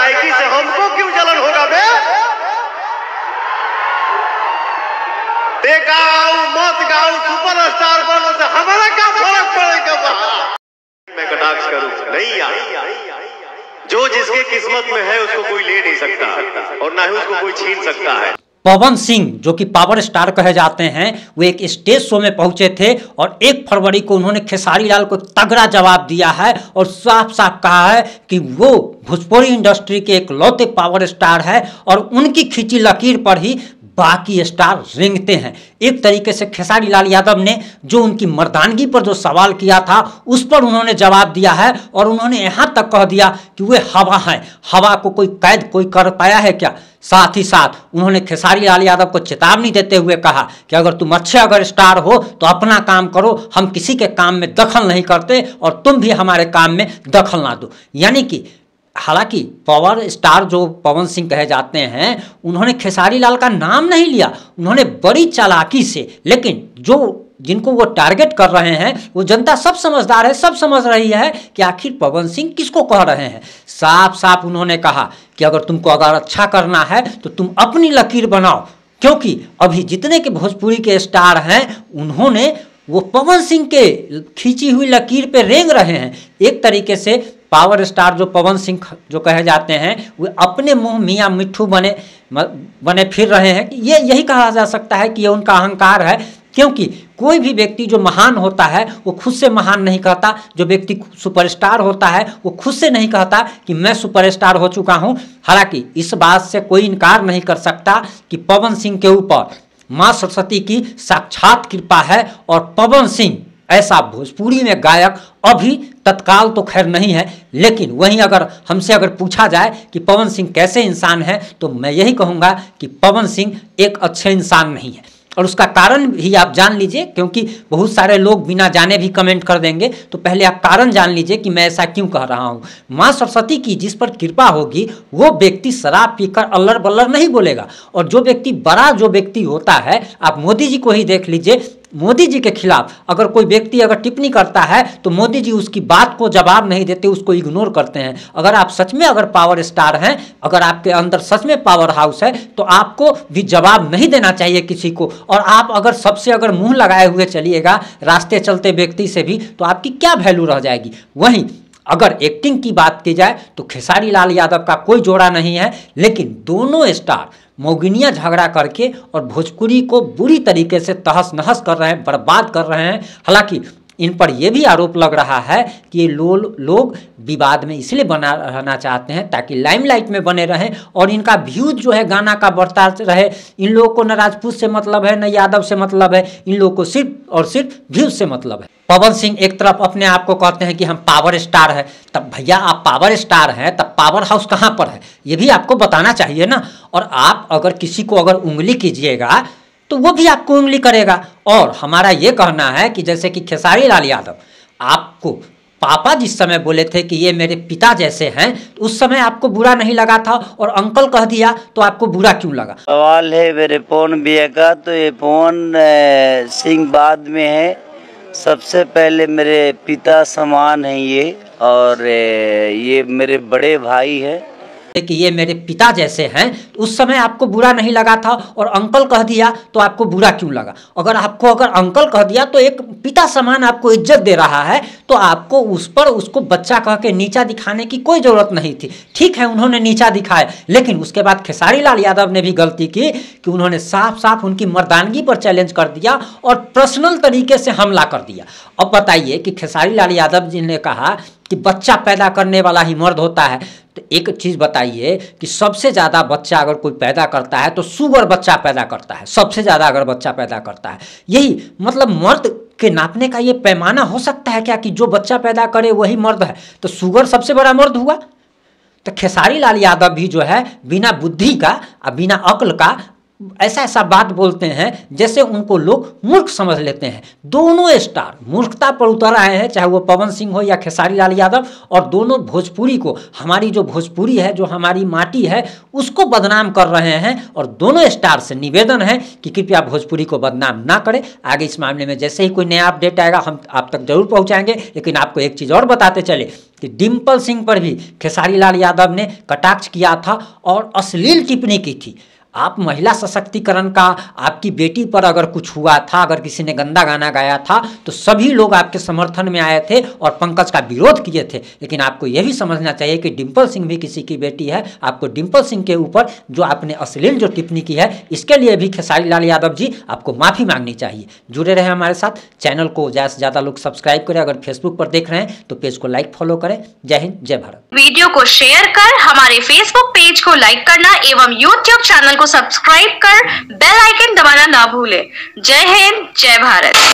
गायकी से हमको क्यों जलन होगा बे बेगाओ मत गाओ सुपर स्टार बनो से हमारा क्या फर्क पड़ेगा मैं कटाक्ष करूं नहीं यार जो जिसके किस्मत में है उसको कोई ले नहीं सकता और ना ही उसको कोई छीन सकता है पवन सिंह जो कि पावर स्टार कहे जाते हैं वो एक स्टेज शो में पहुंचे थे और एक फरवरी को उन्होंने खेसारी लाल को तगड़ा जवाब दिया है और साफ साफ कहा है कि वो भोजपुरी इंडस्ट्री के एक लौते पावर स्टार है और उनकी खींची लकीर पर ही बाकी स्टार रेंगते हैं एक तरीके से खेसारी लाल यादव ने जो उनकी मर्दानगी पर जो सवाल किया था उस पर उन्होंने जवाब दिया है और उन्होंने यहाँ तक कह दिया कि वे हवा हैं हवा को कोई कैद कोई कर पाया है क्या साथ ही साथ उन्होंने खेसारी लाल यादव को चेतावनी देते हुए कहा कि अगर तुम अच्छे अगर स्टार हो तो अपना काम करो हम किसी के काम में दखल नहीं करते और तुम भी हमारे काम में दखल ना दो यानी कि हालांकि पावर स्टार जो पवन सिंह कहे जाते हैं उन्होंने खेसारी लाल का नाम नहीं लिया उन्होंने बड़ी चालाकी से लेकिन जो जिनको वो टारगेट कर रहे हैं वो जनता सब समझदार है सब समझ रही है कि आखिर पवन सिंह किसको कह रहे हैं साफ साफ उन्होंने कहा कि अगर तुमको अगर अच्छा करना है तो तुम अपनी लकीर बनाओ क्योंकि अभी जितने के भोजपुरी के स्टार हैं उन्होंने वो पवन सिंह के खींची हुई लकीर पे रेंग रहे हैं एक तरीके से पावर स्टार जो पवन सिंह जो कहे जाते हैं वे अपने मुंह मियाँ मिट्ठू बने बने फिर रहे हैं ये यही कहा जा सकता है कि ये उनका अहंकार है क्योंकि कोई भी व्यक्ति जो महान होता है वो खुद से महान नहीं कहता जो व्यक्ति सुपरस्टार होता है वो खुद से नहीं कहता कि मैं सुपरस्टार हो चुका हूँ हालांकि इस बात से कोई इनकार नहीं कर सकता कि पवन सिंह के ऊपर माँ सरस्वती की साक्षात कृपा है और पवन सिंह ऐसा भोजपुरी में गायक अभी तत्काल तो खैर नहीं है लेकिन वहीं अगर हमसे अगर पूछा जाए कि पवन सिंह कैसे इंसान हैं तो मैं यही कहूँगा कि पवन सिंह एक अच्छे इंसान नहीं है और उसका कारण भी आप जान लीजिए क्योंकि बहुत सारे लोग बिना जाने भी कमेंट कर देंगे तो पहले आप कारण जान लीजिए कि मैं ऐसा क्यों कह रहा हूँ माँ सरस्वती की जिस पर कृपा होगी वो व्यक्ति शराब पीकर अल्लर बल्लर नहीं बोलेगा और जो व्यक्ति बड़ा जो व्यक्ति होता है आप मोदी जी को ही देख लीजिए मोदी जी के खिलाफ अगर कोई व्यक्ति अगर टिप्पणी करता है तो मोदी जी उसकी बात को जवाब नहीं देते उसको इग्नोर करते हैं अगर आप सच में अगर पावर स्टार हैं अगर आपके अंदर सच में पावर हाउस है तो आपको भी जवाब नहीं देना चाहिए किसी को और आप अगर सबसे अगर मुंह लगाए हुए चलिएगा रास्ते चलते व्यक्ति से भी तो आपकी क्या वैल्यू रह जाएगी वहीं अगर एक्टिंग की बात की जाए तो खेसारी लाल यादव का कोई जोड़ा नहीं है लेकिन दोनों स्टार मोगिनिया झगड़ा करके और भोजपुरी को बुरी तरीके से तहस नहस कर रहे हैं बर्बाद कर रहे हैं हालांकि इन पर यह भी आरोप लग रहा है कि ये लो, लोग विवाद में इसलिए बना रहना चाहते हैं ताकि लाइमलाइट में बने रहें और इनका व्यूज जो है गाना का बढ़ता रहे इन लोगों को न राजपूत से मतलब है न यादव से मतलब है इन लोगों को सिर्फ और सिर्फ व्यूज से मतलब है पवन सिंह एक तरफ अपने आप को कहते हैं कि हम पावर स्टार है तब भैया आप पावर स्टार हैं तब पावर हाउस कहाँ पर है ये भी आपको बताना चाहिए ना और आप अगर किसी को अगर उंगली कीजिएगा तो वो भी आपको उंगली करेगा और हमारा ये कहना है कि जैसे कि खेसारी लाल यादव आपको पापा जिस समय बोले थे कि ये मेरे पिता जैसे हैं तो उस समय आपको बुरा नहीं लगा था और अंकल कह दिया तो आपको बुरा क्यों लगा सवाल है मेरे फोन बी का तो ये फोन सिंह बाद में है सबसे पहले मेरे पिता समान हैं ये और ये मेरे बड़े भाई हैं कि ये मेरे पिता जैसे हैं तो उस समय आपको बुरा नहीं लगा था और अंकल कह दिया तो आपको बुरा क्यों लगा अगर आपको अगर अंकल कह दिया तो एक पिता समान आपको इज्जत दे रहा है तो आपको उस पर उसको बच्चा कह के नीचा दिखाने की कोई ज़रूरत नहीं थी ठीक है उन्होंने नीचा दिखाया लेकिन उसके बाद खेसारी लाल यादव ने भी गलती की कि उन्होंने साफ साफ उनकी मर्दानगी पर चैलेंज कर दिया और पर्सनल तरीके से हमला कर दिया अब बताइए कि खेसारी लाल यादव जी ने कहा कि बच्चा पैदा करने वाला ही मर्द होता है तो एक चीज़ बताइए कि सबसे ज़्यादा बच्चा अगर कोई पैदा करता है तो सुगर बच्चा पैदा करता है सबसे ज़्यादा अगर बच्चा पैदा करता है यही मतलब मर्द कि नापने का ये पैमाना हो सकता है क्या कि जो बच्चा पैदा करे वही मर्द है तो शुगर सबसे बड़ा मर्द हुआ तो खेसारी लाल यादव भी जो है बिना बुद्धि का और बिना अकल का ऐसा ऐसा बात बोलते हैं जैसे उनको लोग मूर्ख समझ लेते हैं दोनों स्टार मूर्खता पर उतर आए हैं चाहे वो पवन सिंह हो या खेसारी लाल यादव और दोनों भोजपुरी को हमारी जो भोजपुरी है जो हमारी माटी है उसको बदनाम कर रहे हैं और दोनों स्टार से निवेदन है कि कृपया भोजपुरी को बदनाम ना करें आगे इस मामले में जैसे ही कोई नया अपडेट आएगा हम आप तक जरूर पहुँचाएंगे लेकिन आपको एक चीज़ और बताते चले कि डिम्पल सिंह पर भी खेसारी लाल यादव ने कटाक्ष किया था और अश्लील टिप्पणी की थी आप महिला सशक्तिकरण का आपकी बेटी पर अगर कुछ हुआ था अगर किसी ने गंदा गाना गाया था तो सभी लोग आपके समर्थन में आए थे और पंकज का विरोध किए थे लेकिन आपको यह भी समझना चाहिए कि डिम्पल सिंह भी किसी की बेटी है आपको डिम्पल सिंह के ऊपर जो आपने अश्लील जो टिप्पणी की है इसके लिए भी खेसारी लाल यादव जी आपको माफ़ी मांगनी चाहिए जुड़े रहे हमारे साथ चैनल को ज़्यादा से ज़्यादा लोग सब्सक्राइब करें अगर फेसबुक पर देख रहे हैं तो पेज को लाइक फॉलो करें जय हिंद जय भारत वीडियो को शेयर कर हमारे फेसबुक पेज को लाइक करना एवं यूट्यूब चैनल को सब्सक्राइब कर बेल आइकन दबाना ना भूले जय हिंद जय भारत